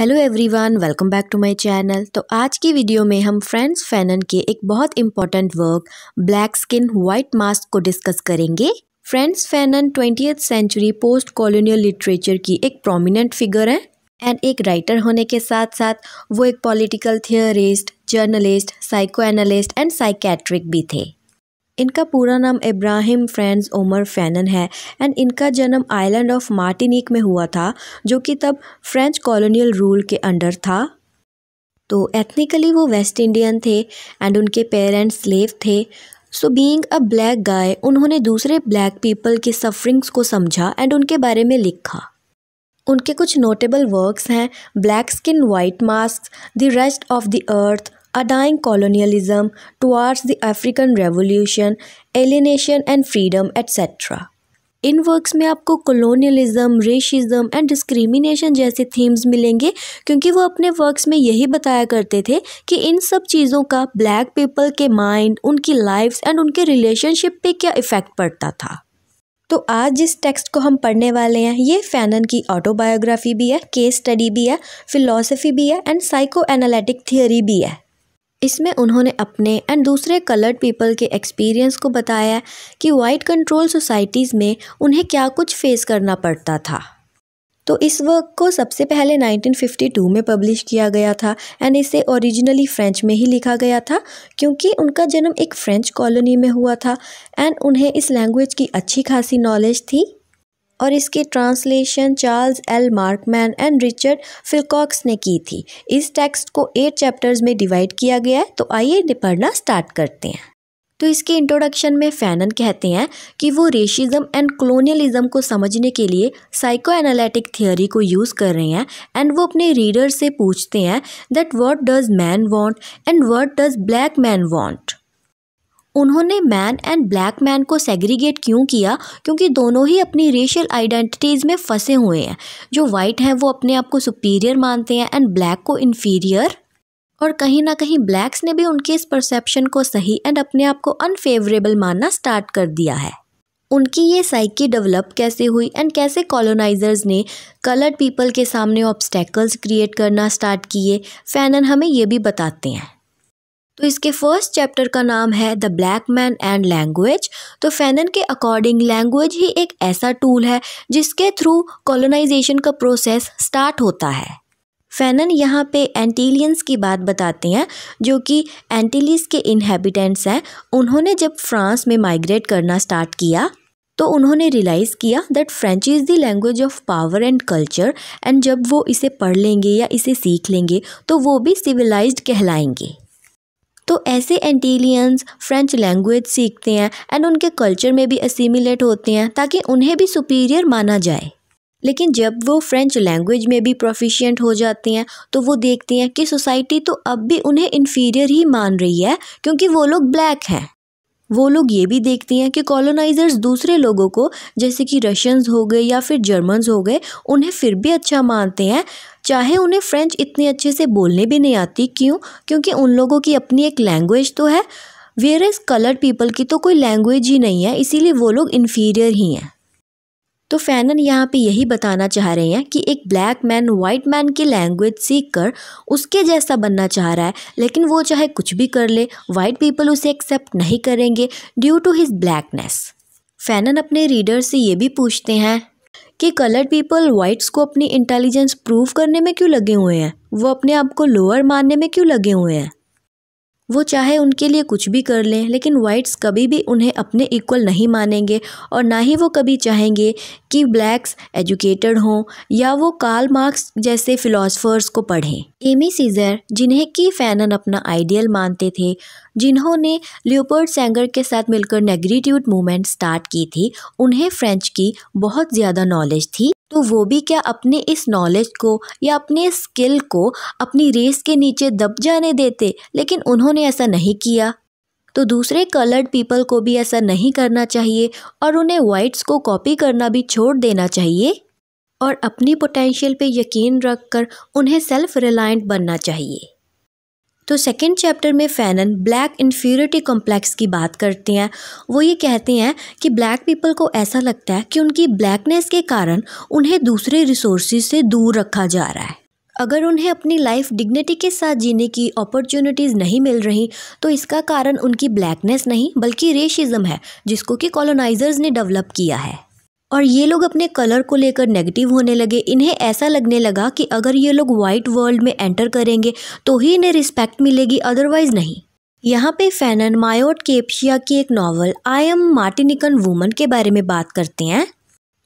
Hello everyone welcome back to my channel तो आज की वीडियो में हम फ्रेंड्स फैनन के एक बहुत important work black skin white mask को डिस्कस करेंगे friends Fanon twenty century post colonial literature की एक प्रोमिनेंट फिगर है एंड एक राइटर होने के साथ साथ वो एक political theorist journalist psycho analyst and psychiatric भी थे इनका पूरा नाम इब्राहिम फ्रेंड्स ओमर फैनन है एंड इनका जन्म आइलैंड ऑफ मार्टिनिक में हुआ था जो कि तब फ्रेंच कॉलोनियल रूल के अंडर था तो एथनिकली वो वेस्ट इंडियन थे एंड उनके पेरेंट्स स्लेव थे so being a black guy उन्होंने दूसरे ब्लैक पीपल की सफरिंग्स को समझा एंड उनके बारे में लिखा उनके कुछ नोटेबल वर्क्स हैं black skin white mask the rest of the earth dying colonialism towards the African Revolution, alienation and freedom, etc. इन वर्क्स में आपको कॉलोनियलिज्म रेशिज्म एंड डिस्क्रिमिनेशन जैसे थीम्स मिलेंगे क्योंकि वो अपने वर्क्स में यही बताया करते थे कि इन सब चीज़ों का ब्लैक पीपल के माइंड उनकी लाइफ्स एंड उनके रिलेशनशिप पे क्या इफ़ेक्ट पड़ता था तो आज जिस टेक्स्ट को हम पढ़ने वाले हैं ये फैनन की ऑटोबायोग्राफी भी है केस स्टडी भी है फ़िलोसफी भी है एंड साइको एनालिटिक थियोरी भी है इसमें उन्होंने अपने एंड दूसरे कलर्ड पीपल के एक्सपीरियंस को बताया कि वाइट कंट्रोल सोसाइटीज़ में उन्हें क्या कुछ फेस करना पड़ता था तो इस वर्क को सबसे पहले 1952 में पब्लिश किया गया था एंड इसे ओरिजिनली फ्रेंच में ही लिखा गया था क्योंकि उनका जन्म एक फ्रेंच कॉलोनी में हुआ था एंड उन्हें इस लैंग्वेज की अच्छी खासी नॉलेज थी और इसकी translation Charles L Markmann and Richard Philcox ने की थी इस टेक्स्ट को एट चैप्टर्स में डिवाइड किया गया है तो आइए पढ़ना स्टार्ट करते हैं तो इसके इंट्रोडक्शन में फैनन कहते हैं कि वो रेशिज़म एंड कलोनियलिज़म को समझने के लिए साइको एनालिटिक थियोरी को यूज़ कर रहे हैं एंड वो अपने रीडर से पूछते हैं that what does man want and what does black man want उन्होंने मैन एंड ब्लैक मैन को सेग्रीगेट क्यों किया क्योंकि दोनों ही अपनी रेशियल आइडेंटिटीज़ में फंसे हुए हैं जो वाइट हैं वो अपने आप को सुपीरियर मानते हैं एंड ब्लैक को इन्फीरियर और कहीं ना कहीं ब्लैक्स ने भी उनके इस परसेप्शन को सही एंड अपने आप को अनफेवरेबल मानना स्टार्ट कर दिया है उनकी ये साइकी डेवलप कैसे हुई एंड कैसे कॉलोनाइजर्स ने कलर्ड पीपल के सामने ऑब्स्टेकल्स क्रिएट करना स्टार्ट किए फैनन हमें ये भी बताते हैं तो इसके फर्स्ट चैप्टर का नाम है the black man and language तो फैनन के अकॉर्डिंग लैंग्वेज ही एक ऐसा टूल है जिसके थ्रू कॉलोनाइजेशन का प्रोसेस स्टार्ट होता है फैनन यहाँ पे एंटीलियंस की बात बताते हैं जो कि एंटीलिस के इनहेबिटेंट्स हैं उन्होंने जब फ्रांस में माइग्रेट करना स्टार्ट किया तो उन्होंने रियलाइज़ किया that French is the language of power and culture and जब वो इसे पढ़ लेंगे या इसे सीख लेंगे तो वो भी सिविलाइज्ड कहलाएंगे तो ऐसे एंटीलियंस फ्रेंच लैंग्वेज सीखते हैं एंड उनके कल्चर में भी असीमिलेट होते हैं ताकि उन्हें भी सुपीरियर माना जाए लेकिन जब वो फ्रेंच लैंग्वेज में भी प्रोफिशिएंट हो जाते हैं तो वो देखते हैं कि सोसाइटी तो अब भी उन्हें इन्फीरियर ही मान रही है क्योंकि वो लोग ब्लैक हैं वो लोग ये भी देखती हैं कि कॉलोनाइज़र्स दूसरे लोगों को जैसे कि रशियंस हो गए या फिर जर्मन्स हो गए उन्हें फिर भी अच्छा मानते हैं चाहे उन्हें फ्रेंच इतने अच्छे से बोलने भी नहीं आती क्यों क्योंकि उन लोगों की अपनी एक लैंग्वेज तो है वेयर इज़ कलर्ड पीपल की तो कोई लैंग्वेज ही नहीं है इसीलिए वो लोग इन्फीरियर ही हैं तो फैनन यहाँ पे यही बताना चाह रहे हैं कि एक ब्लैक मैन वाइट मैन की लैंग्वेज सीख कर उसके जैसा बनना चाह रहा है लेकिन वो चाहे कुछ भी कर ले वाइट पीपल उसे एक्सेप्ट नहीं करेंगे due to his blackness Fanon अपने रीडर से ये भी पूछते हैं कि कलर्ड पीपल वाइट्स को अपनी इंटेलिजेंस प्रूव करने में क्यों लगे हुए हैं वो अपने आप को लोअर मानने में क्यों लगे हुए हैं वो चाहे उनके लिए कुछ भी कर लें लेकिन वाइट्स कभी भी उन्हें अपने इक्वल नहीं मानेंगे और ना ही वो कभी चाहेंगे कि ब्लैक्स एजुकेटेड हों या वो कार्ल मार्क्स जैसे फ़िलासफ़र्स को पढ़ें एमी सीजर जिन्हें की फैनन अपना आइडियल मानते थे जिन्होंने ल्यूपर्ड सेंगर के साथ मिलकर नेग्रीट्यूड मूवमेंट स्टार्ट की थी उन्हें फ्रेंच की बहुत ज़्यादा नॉलेज थी तो वो भी क्या अपने इस नॉलेज को या अपने स्किल को अपनी रेस के नीचे दब जाने देते लेकिन उन्होंने ऐसा नहीं किया तो दूसरे कलर्ड पीपल को भी ऐसा नहीं करना चाहिए और उन्हें वाइट्स को कॉपी करना भी छोड़ देना चाहिए और अपनी पोटेंशियल पे यकीन रखकर उन्हें सेल्फ रिलायंट बनना चाहिए तो सेकेंड चैप्टर में फैनन ब्लैक इन्फीरियरिटी कॉम्प्लेक्स की बात करते हैं वो ये कहते हैं कि ब्लैक पीपल को ऐसा लगता है कि उनकी ब्लैकनेस के कारण उन्हें दूसरे रिसोर्स से दूर रखा जा रहा है अगर उन्हें अपनी लाइफ डिग्निटी के साथ जीने की अपॉर्चुनिटीज़ नहीं मिल रही तो इसका कारण उनकी ब्लैकनेस नहीं बल्कि रेशिज़म है जिसको कि कॉलोनाइज़र्स ने डेवलप किया है और ये लोग अपने कलर को लेकर नेगेटिव होने लगे इन्हें ऐसा लगने लगा कि अगर ये लोग वाइट वर्ल्ड में एंटर करेंगे तो ही इन्हें रिस्पेक्ट मिलेगी अदरवाइज नहीं यहाँ पे फैनन मायोट केप्शिया की एक novel I am Martinican woman के बारे में बात करते हैं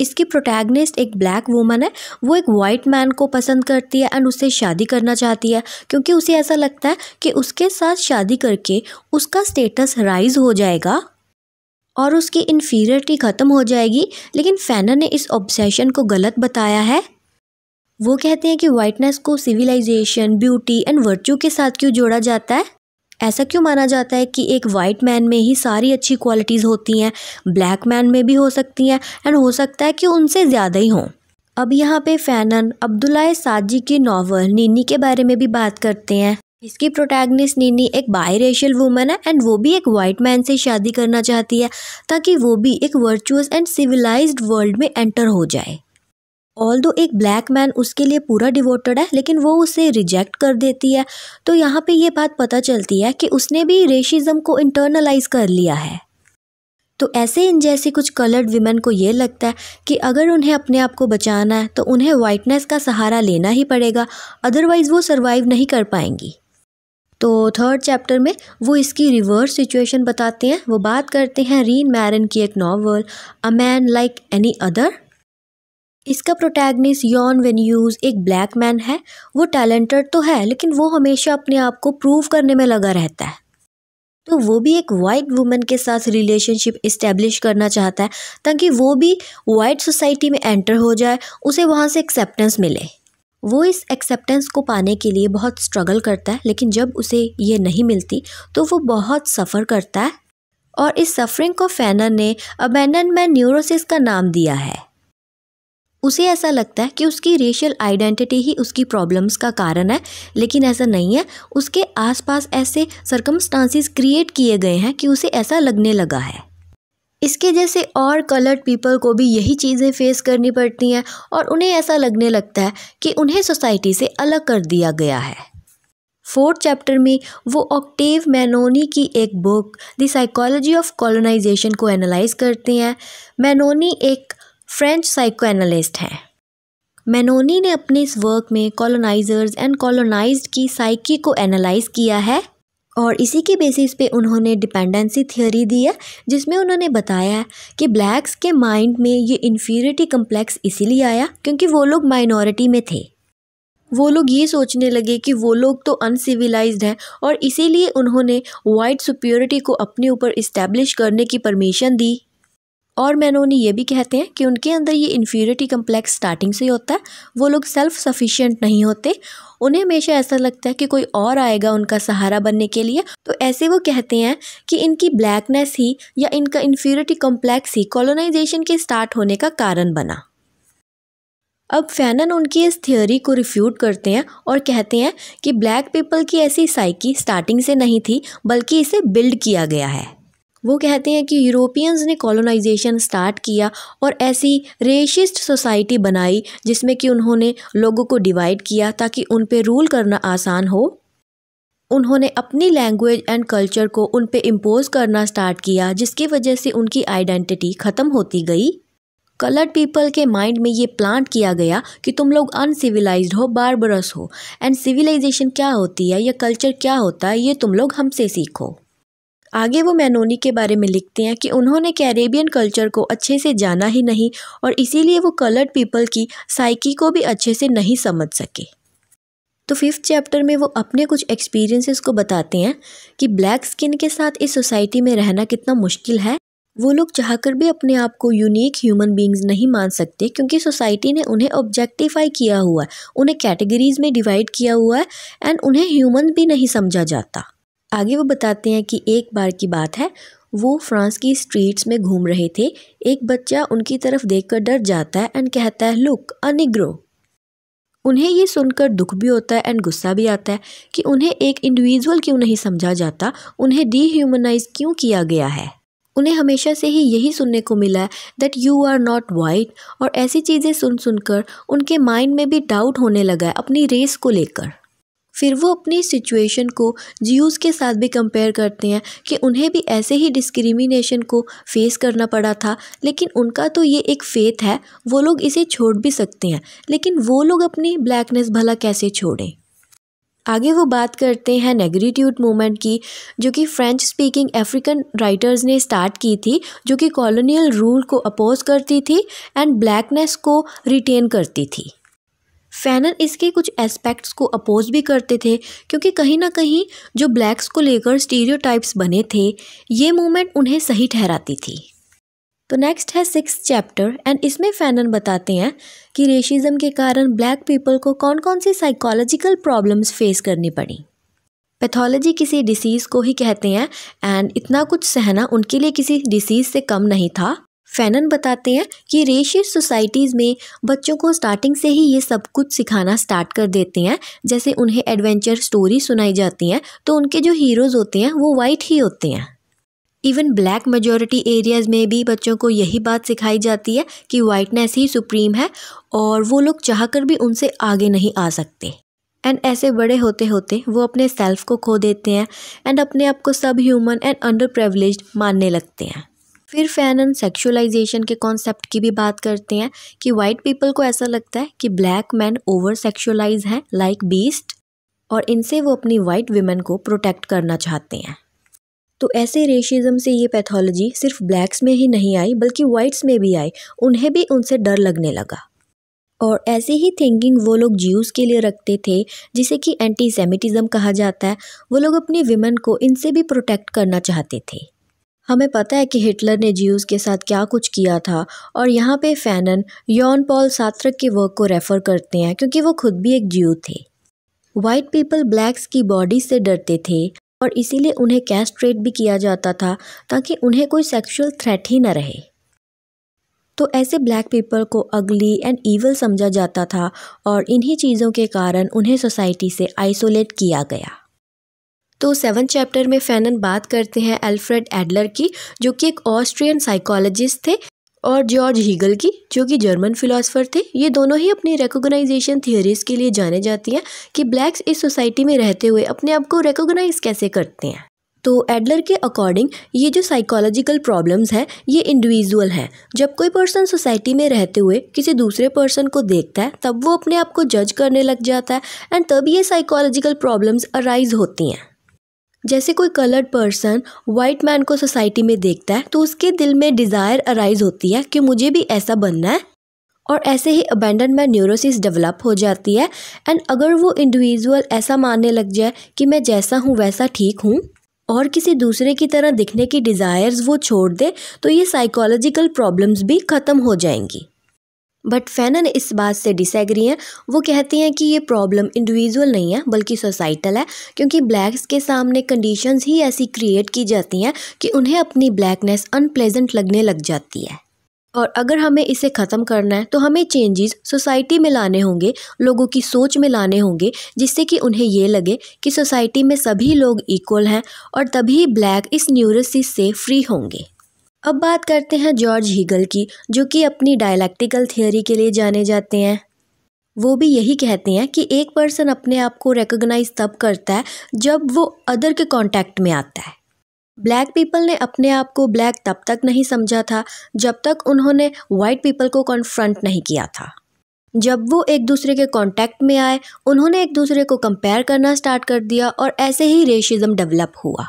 इसकी प्रोटैगनिस्ट एक ब्लैक वूमन है वो एक वाइट मैन को पसंद करती है एंड उससे शादी करना चाहती है क्योंकि उसे ऐसा लगता है कि उसके साथ शादी करके उसका स्टेटस राइज हो जाएगा और उसकी इन्फीरियरिटी ख़त्म हो जाएगी लेकिन फैनर ने इस ऑब्सेशन को गलत बताया है वो कहते हैं कि वाइटनेस को सिविलाइजेशन ब्यूटी एंड वर्च्यू के साथ क्यों जोड़ा जाता है ऐसा क्यों माना जाता है कि एक वाइट मैन में ही सारी अच्छी क्वालिटीज़ होती हैं ब्लैक मैन में भी हो सकती हैं एंड हो सकता है कि उनसे ज़्यादा ही हों अब यहाँ पे फैनन अब्दुल्ला साजी की नावल नीनी के बारे में भी बात करते हैं इसकी प्रोटैगनिस्ट नीनी एक बाई रेशियल वूमन है एंड वो भी एक वाइट मैन से शादी करना चाहती है ताकि वो भी एक वर्चुअस एंड सिविलाइज्ड वर्ल्ड में एंटर हो जाए ऑल दो एक ब्लैक मैन उसके लिए पूरा डिवोटेड है लेकिन वो उसे रिजेक्ट कर देती है तो यहाँ पे ये बात पता चलती है कि उसने भी रेशिज़म को इंटरनलाइज कर लिया है तो ऐसे इन जैसे कुछ कलर्ड वीमेन को ये लगता है कि अगर उन्हें अपने आप को बचाना है तो उन्हें वाइटनेस का सहारा लेना ही पड़ेगा अदरवाइज़ वो सर्वाइव नहीं कर पाएंगी तो थर्ड चैप्टर में वो इसकी रिवर्स सिचुएशन बताते हैं वो बात करते हैं रीन मैरन की एक novel a man like any other इसका प्रोटैगनिस यॉन वेन्यूज़ एक ब्लैक मैन है वो टैलेंटेड तो है लेकिन वो हमेशा अपने आप को प्रूव करने में लगा रहता है तो वो भी एक वाइट वुमेन के साथ रिलेशनशिप इस्टेब्लिश करना चाहता है ताकि वो भी वाइट सोसाइटी में एंटर हो जाए उसे वहाँ से एक्सेप्टेंस मिले वो इस एक्सेप्टेंस को पाने के लिए बहुत स्ट्रगल करता है लेकिन जब उसे ये नहीं मिलती तो वो बहुत सफ़र करता है और इस सफरिंग को फैनन ने अबैंडनमेंट न्यूरोसिस का नाम दिया है उसे ऐसा लगता है कि उसकी रेशियल आइडेंटिटी ही उसकी प्रॉब्लम्स का कारण है लेकिन ऐसा नहीं है उसके आसपास ऐसे सरकमस्टांसिस क्रिएट किए गए हैं कि उसे ऐसा लगने लगा है इसके जैसे और कलर्ड पीपल को भी यही चीज़ें फेस करनी पड़ती हैं और उन्हें ऐसा लगने लगता है कि उन्हें सोसाइटी से अलग कर दिया गया है फोर्थ चैप्टर में वो ऑक्टेव मैनोनी की एक book the psychology of colonization को एनालाइज करते हैं मैनोनी एक फ्रेंच साइको एनालिस्ट हैं मैनोनी ने अपने इस वर्क में कॉलोनाइजर्स एंड कॉलोनाइज्ड की साइकी को एनालाइज किया है और इसी के बेसिस पे उन्होंने डिपेंडेंसी थियोरी दी है जिसमें उन्होंने बताया है कि ब्लैक्स के माइंड में ये इन्फीरिटी कम्प्लेक्स इसीलिए आया क्योंकि वो लोग माइनॉरिटी में थे वो लोग ये सोचने लगे कि वो लोग तो अनसिविलाइज हैं और इसीलिए उन्होंने वाइट सुप्योरिटी को अपने ऊपर इस्टेब्लिश करने की परमिशन दी और मैंने उन्हें ये भी कहते हैं कि उनके अंदर ये इन्फीरियरिटी कम्प्लेक्स स्टार्टिंग से ही होता है वो लोग सेल्फ सफिशिएंट नहीं होते उन्हें हमेशा ऐसा लगता है कि कोई और आएगा उनका सहारा बनने के लिए तो ऐसे वो कहते हैं कि इनकी ब्लैकनेस ही या इनका इन्फीरियरिटी कम्प्लेक्स ही कॉलोनाइजेशन के स्टार्ट होने का कारण बना अब फैनन उनकी इस थियोरी को रिफ्यूट करते हैं और कहते हैं कि ब्लैक पीपल की ऐसी साइकी स्टार्टिंग से नहीं थी बल्कि इसे बिल्ड किया गया है वो कहते हैं कि यूरोपियंस ने कॉलोनाइजेशन स्टार्ट किया और ऐसी रेशिस्ट सोसाइटी बनाई जिसमें कि उन्होंने लोगों को डिवाइड किया ताकि उन पर रूल करना आसान हो उन्होंने अपनी लैंग्वेज एंड कल्चर को उन पर इम्पोज़ करना स्टार्ट किया जिसकी वजह से उनकी आइडेंटिटी ख़त्म होती गई कलर्ड पीपल के माइंड में ये प्लांट किया गया कि तुम लोग अनसिविलाइज हो बारबरस हो एंड सिविलाइजेशन क्या होती है या कल्चर क्या होता है ये तुम लोग हमसे सीखो आगे वो मैनोनी के बारे में लिखते हैं कि उन्होंने कैरेबियन कल्चर को अच्छे से जाना ही नहीं और इसीलिए वो कलर्ड पीपल की साइकी को भी अच्छे से नहीं समझ सके तो फिफ्थ चैप्टर में वो अपने कुछ एक्सपीरियंसेस को बताते हैं कि ब्लैक स्किन के साथ इस सोसाइटी में रहना कितना मुश्किल है वो लोग चाहकर भी अपने आप को यूनिक ह्यूमन बींग्स नहीं मान सकते क्योंकि सोसाइटी ने उन्हें ऑब्जेक्टिफाई किया हुआ है उन्हें कैटेगरीज में डिवाइड किया हुआ है एंड उन्हें ह्यूमन भी नहीं समझा जाता आगे वो बताते हैं कि एक बार की बात है वो फ्रांस की स्ट्रीट्स में घूम रहे थे एक बच्चा उनकी तरफ देखकर डर जाता है एंड कहता है लुक अनिग्रो उन्हें ये सुनकर दुख भी होता है एंड गुस्सा भी आता है कि उन्हें एक इंडिविजुअल क्यों नहीं समझा जाता उन्हें डीह्यूमनाइज क्यों किया गया है उन्हें हमेशा से ही यही सुनने को मिला है that you are not white और ऐसी चीज़ें सुन सुनकर उनके माइंड में भी डाउट होने लगा है अपनी रेस को लेकर फिर वो अपनी सिचुएशन को जियोज़ के साथ भी कंपेयर करते हैं कि उन्हें भी ऐसे ही डिस्क्रिमिनेशन को फेस करना पड़ा था लेकिन उनका तो ये एक फेथ है वो लोग इसे छोड़ भी सकते हैं लेकिन वो लोग अपनी ब्लैकनेस भला कैसे छोड़ें आगे वो बात करते हैं नेग्रीट्यूड मोमेंट की जो कि फ्रेंच स्पीकिंग अफ्रीकन राइटर्स ने स्टार्ट की थी जो कि कॉलोनियल रूल को अपोज करती थी एंड ब्लैकनेस को रिटेन करती थी फैनन इसके कुछ एस्पेक्ट्स को अपोज भी करते थे क्योंकि कहीं ना कहीं जो ब्लैक्स को लेकर स्टीरियोटाइप्स बने थे ये मूवमेंट उन्हें सही ठहराती थी तो नेक्स्ट है सिक्स चैप्टर एंड इसमें फैनन बताते हैं कि रेशिज़म के कारण ब्लैक पीपल को कौन कौन सी साइकोलॉजिकल प्रॉब्लम्स फेस करनी पड़ी पैथोलॉजी किसी डिसीज़ को ही कहते हैं एंड इतना कुछ सहना उनके लिए किसी डिसीज़ से कम नहीं था फैनन बताते हैं कि रेशियस सोसाइटीज़ में बच्चों को स्टार्टिंग से ही ये सब कुछ सिखाना स्टार्ट कर देते हैं जैसे उन्हें एडवेंचर स्टोरी सुनाई जाती हैं तो उनके जो हीरोज़ होते हैं वो वाइट ही होते हैं इवन ब्लैक मेजोरिटी एरियाज़ में भी बच्चों को यही बात सिखाई जाती है कि वाइटनेस ही सुप्रीम है और वो लोग चाह कर भी उनसे आगे नहीं आ सकते एंड ऐसे बड़े होते होते वो अपने सेल्फ को खो देते हैं एंड अपने आप को सब ह्यूमन एंड अंडर प्रिवलेज मानने लगते हैं फिर फैनन सेक्शुअलाइजेशन के कॉन्सेप्ट की भी बात करते हैं कि वाइट पीपल को ऐसा लगता है कि ब्लैक मैन ओवर सेक्शुअलाइज हैं लाइक बीस्ट और इनसे वो अपनी वाइट वीमेन को प्रोटेक्ट करना चाहते हैं तो ऐसे रेशिज्म से ये पैथोलॉजी सिर्फ ब्लैक्स में ही नहीं आई बल्कि वाइट्स में भी आई उन्हें भी उनसे डर लगने लगा और ऐसी ही थिंकिंग वो लोग ज्यूज़ के लिए रखते थे जिसे कि एंटी सेमिटिज़म कहा जाता है वो लोग अपनी विमेन को इनसे भी प्रोटेक्ट करना चाहते थे हमें पता है कि हिटलर ने जीव्स के साथ क्या कुछ किया था और यहाँ पे फैनन यौन पॉल सात्रक के वर्क को रेफ़र करते हैं क्योंकि वो खुद भी एक जीव थे वाइट पीपल ब्लैक्स की बॉडी से डरते थे और इसीलिए उन्हें कैस्ट्रेट भी किया जाता था ताकि उन्हें कोई सेक्सुअल थ्रेट ही न रहे तो ऐसे ब्लैक पीपल को अगली एंड ईवल समझा जाता था और इन्हीं चीज़ों के कारण उन्हें सोसाइटी से आइसोलेट किया गया तो सेवन चैप्टर में फैनन बात करते हैं एल्फ्रेड एडलर की जो कि एक ऑस्ट्रियन साइकोलॉजिस्ट थे और जॉर्ज हीगल की जो कि जर्मन फिलोसफर थे ये दोनों ही अपनी रिकोगनाइजेशन थियोरीज़ के लिए जाने जाती हैं कि ब्लैक्स इस सोसाइटी में रहते हुए अपने आप को रिकोगनाइज़ कैसे करते हैं तो एडलर के अकॉर्डिंग ये जो साइकोलॉजिकल प्रॉब्लम्स हैं ये इंडिविजुअल हैं जब कोई पर्सन सोसाइटी में रहते हुए किसी दूसरे पर्सन को देखता है तब वो अपने आप को जज करने लग जाता है एंड तब ये साइकोलॉजिकल प्रॉब्लम्स अराइज होती हैं जैसे कोई कलर्ड पर्सन वाइट मैन को सोसाइटी में देखता है तो उसके दिल में डिज़ायर अराइज होती है कि मुझे भी ऐसा बनना है और ऐसे ही अबेंडनमेंट न्यूरोसिस डेवलप हो जाती है एंड अगर वो इंडिविजुअल ऐसा मानने लग जाए कि मैं जैसा हूँ वैसा ठीक हूँ और किसी दूसरे की तरह दिखने की डिज़ायर्स वो छोड़ दे तो ये साइकोलॉजिकल प्रॉब्लम्स भी ख़त्म हो जाएंगी बट फैनन इस बात से डिसएग्री हैं वो कहती हैं कि ये प्रॉब्लम इंडिविजुअल नहीं है बल्कि सोसाइटल है क्योंकि ब्लैक्स के सामने कंडीशंस ही ऐसी क्रिएट की जाती हैं कि उन्हें अपनी ब्लैकनेस अनप्लेजेंट लगने लग जाती है और अगर हमें इसे ख़त्म करना है तो हमें चेंजेस सोसाइटी में लाने होंगे लोगों की सोच में लाने होंगे जिससे कि उन्हें ये लगे कि सोसाइटी में सभी लोग इक्वल हैं और तभी ब्लैक इस न्यूरोसिस से फ्री होंगे अब बात करते हैं जॉर्ज हीगल की जो कि अपनी डायलैक्टिकल थियोरी के लिए जाने जाते हैं वो भी यही कहते हैं कि एक पर्सन अपने आप को रिकोगनाइज तब करता है जब वो अदर के कांटेक्ट में आता है ब्लैक पीपल ने अपने आप को ब्लैक तब तक नहीं समझा था जब तक उन्होंने वाइट पीपल को कॉन्फ्रंट नहीं किया था जब वो एक दूसरे के कॉन्टैक्ट में आए उन्होंने एक दूसरे को कंपेयर करना स्टार्ट कर दिया और ऐसे ही रेशिज़म डेवलप हुआ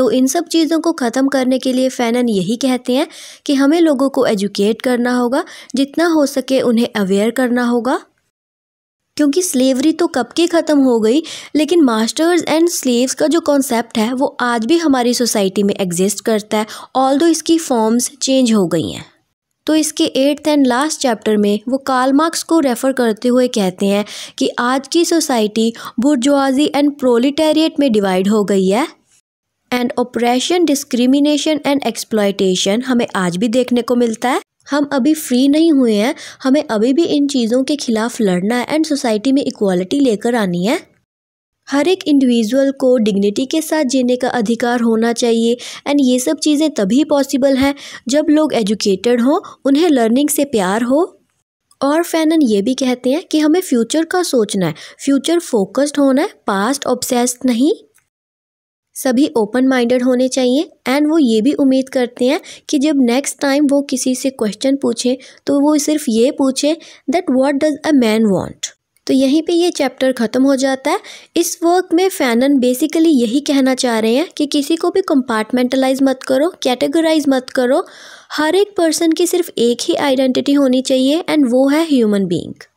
तो इन सब चीज़ों को ख़त्म करने के लिए फ़ैनन यही कहते हैं कि हमें लोगों को एजुकेट करना होगा जितना हो सके उन्हें अवेयर करना होगा क्योंकि स्लेवरी तो कब की ख़त्म हो गई लेकिन मास्टर्स एंड स्लेव्स का जो कॉन्सेप्ट है वो आज भी हमारी सोसाइटी में एग्जिस्ट करता है ऑल दो इसकी फॉर्म्स चेंज हो गई हैं तो इसके एट्थ एंड लास्ट चैप्टर में वो कार्ल मार्क्स को रेफ़र करते हुए कहते हैं कि आज की सोसाइटी बुर्जुआजी एंड प्रोलिटेरिएट में डिवाइड हो गई है and oppression discrimination and exploitation हमें आज भी देखने को मिलता है हम अभी फ्री नहीं हुए हैं हमें अभी भी इन चीज़ों के खिलाफ लड़ना है एंड सोसाइटी में इक्वालिटी लेकर आनी है हर एक इंडिविजुअल को डिग्निटी के साथ जीने का अधिकार होना चाहिए एंड ये सब चीज़ें तभी पॉसिबल हैं जब लोग एजुकेटेड हों उन्हें लर्निंग से प्यार हो और फैनन ये भी कहते हैं कि हमें फ्यूचर का सोचना है फ्यूचर फोकस्ड होना है पास्ट ऑब्सेस्ड नहीं सभी ओपन माइंडेड होने चाहिए एंड वो ये भी उम्मीद करते हैं कि जब नेक्स्ट टाइम वो किसी से क्वेश्चन पूछें तो वो सिर्फ ये पूछें that what does a man want तो यहीं पे ये चैप्टर ख़त्म हो जाता है इस वर्क में फैनन बेसिकली यही कहना चाह रहे हैं कि किसी को भी कंपार्टमेंटलाइज मत करो कैटेगराइज मत करो हर एक पर्सन की सिर्फ एक ही आइडेंटिटी होनी चाहिए एंड वो है ह्यूमन बींग